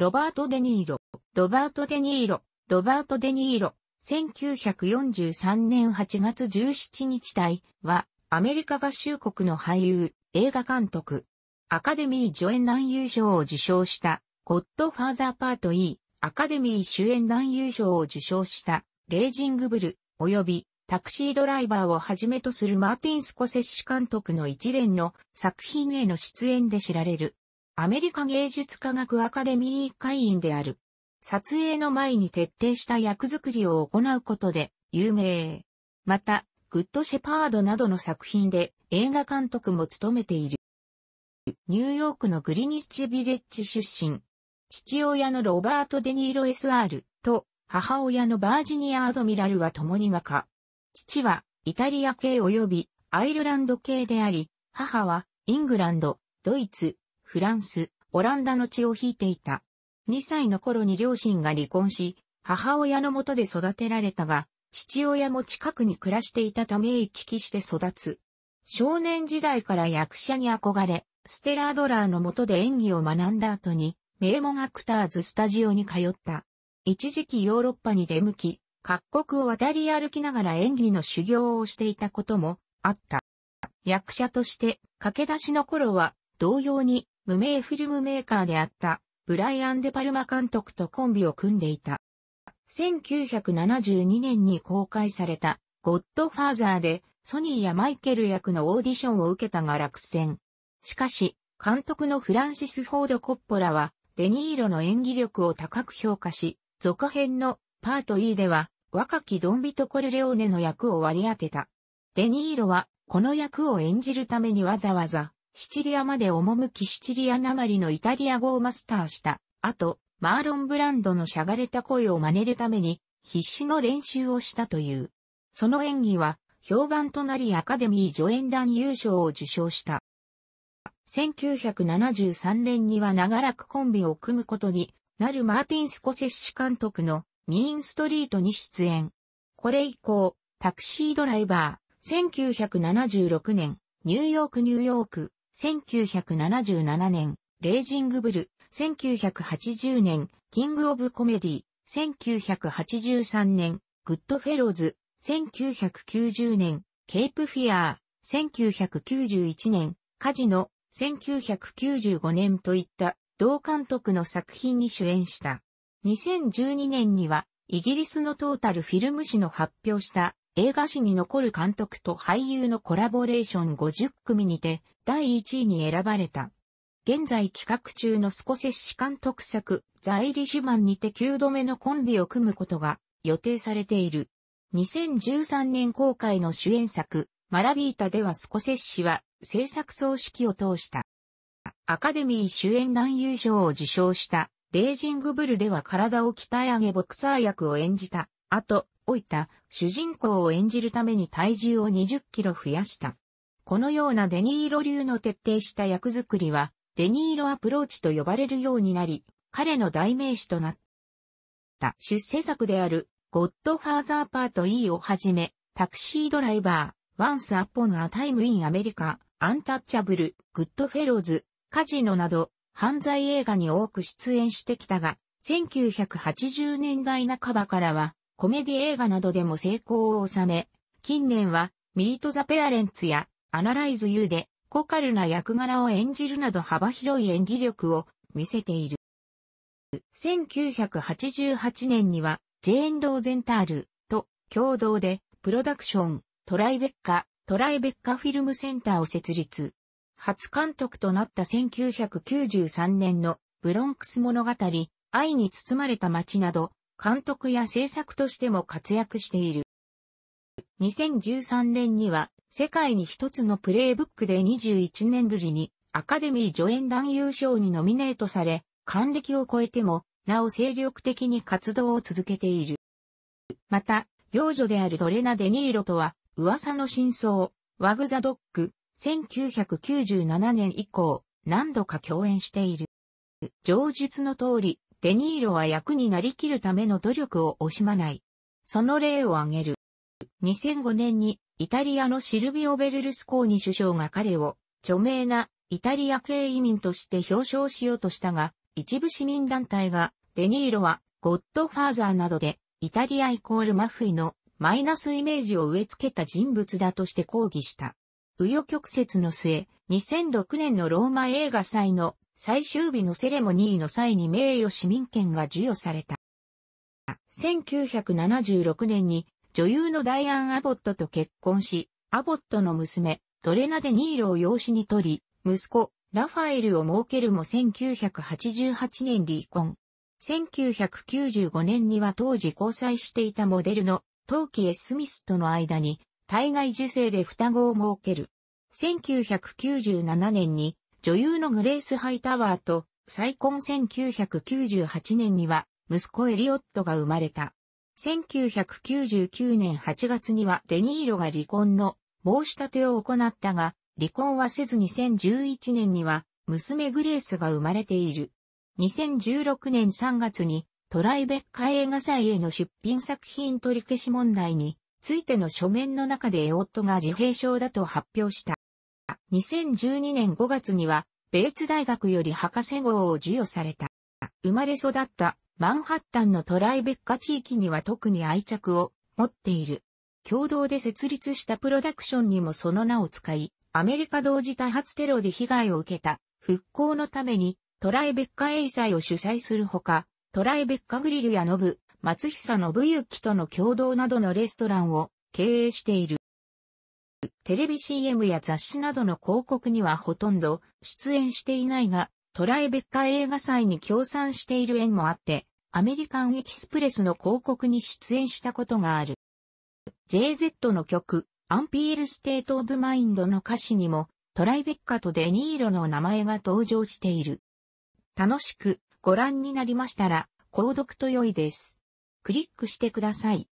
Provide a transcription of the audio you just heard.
ロバート・デ・ニーロ、ロバート・デ・ニーロ、ロバート・デ・ニーロ、1943年8月17日体は、アメリカ合衆国の俳優、映画監督、アカデミー助演男優賞を受賞した、ゴッドファーザーパート E、アカデミー主演男優賞を受賞した、レイジングブル、及び、タクシードライバーをはじめとするマーティン・スコセッシ監督の一連の作品への出演で知られる、アメリカ芸術科学アカデミー会員である。撮影の前に徹底した役作りを行うことで有名。また、グッドシェパードなどの作品で映画監督も務めている。ニューヨークのグリニッチビレッジ出身。父親のロバート・デ・ニーロ SR と母親のバージニア・アドミラルは共に画家。父はイタリア系及びアイルランド系であり、母はイングランド、ドイツ、フランス、オランダの血を引いていた。2歳の頃に両親が離婚し、母親のもとで育てられたが、父親も近くに暮らしていたため行き来して育つ。少年時代から役者に憧れ、ステラードラーのもとで演技を学んだ後に、名門アクターズスタジオに通った。一時期ヨーロッパに出向き、各国を渡り歩きながら演技の修行をしていたこともあった。役者として、駆け出しの頃は、同様に無名フィルムメーカーであったブライアン・デ・パルマ監督とコンビを組んでいた。1972年に公開されたゴッドファーザーでソニーやマイケル役のオーディションを受けたが落選。しかし、監督のフランシス・フォード・コッポラはデニーロの演技力を高く評価し、続編のパート E では若きドンビト・コルレオーネの役を割り当てた。デニーロはこの役を演じるためにわざわざシチリアまで赴きシチリアなまりのイタリア語をマスターした。あと、マーロン・ブランドのしゃがれた声を真似るために、必死の練習をしたという。その演技は、評判となりアカデミー助演団優勝を受賞した。1973年には長らくコンビを組むことになるマーティン・スコセッシ監督のミーンストリートに出演。これ以降、タクシードライバー、1976年、ニューヨークニューヨーク、1977年、レイジングブル、1980年、キングオブコメディ、1983年、グッドフェローズ、1990年、ケープフィアー、1991年、カジノ、1995年といった同監督の作品に主演した。2012年には、イギリスのトータルフィルム誌の発表した映画史に残る監督と俳優のコラボレーション50組にて、第1位に選ばれた。現在企画中のスコセッシ監督作、ザ・イリシュマンにて9度目のコンビを組むことが予定されている。2013年公開の主演作、マラビータではスコセッシは制作総指揮を通した。アカデミー主演男優賞を受賞した、レージングブルでは体を鍛え上げボクサー役を演じた、後、老いた主人公を演じるために体重を20キロ増やした。このようなデニーロ流の徹底した役作りは、デニーロアプローチと呼ばれるようになり、彼の代名詞となった。出世作である、ゴッドファーザーパート E をはじめ、タクシードライバー、ワンスアポンアタイムインアメリカ、アンタッチャブル、グッドフェローズ、カジノなど、犯罪映画に多く出演してきたが、1980年代半ばからは、コメディ映画などでも成功を収め、近年は、ミート・ザ・ペアレンツや、アナライズ U で、コカルな役柄を演じるなど幅広い演技力を見せている。1988年には、ジェーン・ローゼンタールと共同で、プロダクション、トライベッカ、トライベッカフィルムセンターを設立。初監督となった1993年のブロンクス物語、愛に包まれた街など、監督や制作としても活躍している。2013年には世界に一つのプレイブックで21年ぶりにアカデミー助演男優賞にノミネートされ、還暦を超えても、なお精力的に活動を続けている。また、幼女であるドレナ・デ・ニーロとは、噂の真相、ワグ・ザ・ドッグ、1997年以降、何度か共演している。上述の通り、デ・ニーロは役になりきるための努力を惜しまない。その例を挙げる。2005年にイタリアのシルビオ・ベルルスコーニ首相が彼を著名なイタリア系移民として表彰しようとしたが、一部市民団体がデニーロはゴッドファーザーなどでイタリアイコールマフィのマイナスイメージを植え付けた人物だとして抗議した。紆余曲折の末、2006年のローマ映画祭の最終日のセレモニーの際に名誉市民権が授与された。1976年に女優のダイアン・アボットと結婚し、アボットの娘、トレナデ・ニーロを養子に取り、息子、ラファエルを設けるも1988年離婚。1995年には当時交際していたモデルのトーキエ・スミスとの間に体外受精で双子を設ける。1997年に女優のグレース・ハイタワーと再婚1998年には息子エリオットが生まれた。1999年8月にはデニーロが離婚の申し立てを行ったが、離婚はせず2011年には娘グレースが生まれている。2016年3月にトライベッカ映画祭への出品作品取り消し問題についての書面の中で夫が自閉症だと発表した。2012年5月には、ベーツ大学より博士号を授与された。生まれ育ったマンハッタンのトライベッカ地域には特に愛着を持っている。共同で設立したプロダクションにもその名を使い、アメリカ同時多発テロで被害を受けた復興のためにトライベッカ英才を主催するほか、トライベッカグリルやノブ、松久信キとの共同などのレストランを経営している。テレビ CM や雑誌などの広告にはほとんど出演していないが、トライベッカ映画祭に協賛している縁もあって、アメリカンエキスプレスの広告に出演したことがある。JZ の曲、アンピールステートオブマインドの歌詞にも、トライベッカとデニーロの名前が登場している。楽しくご覧になりましたら、購読と良いです。クリックしてください。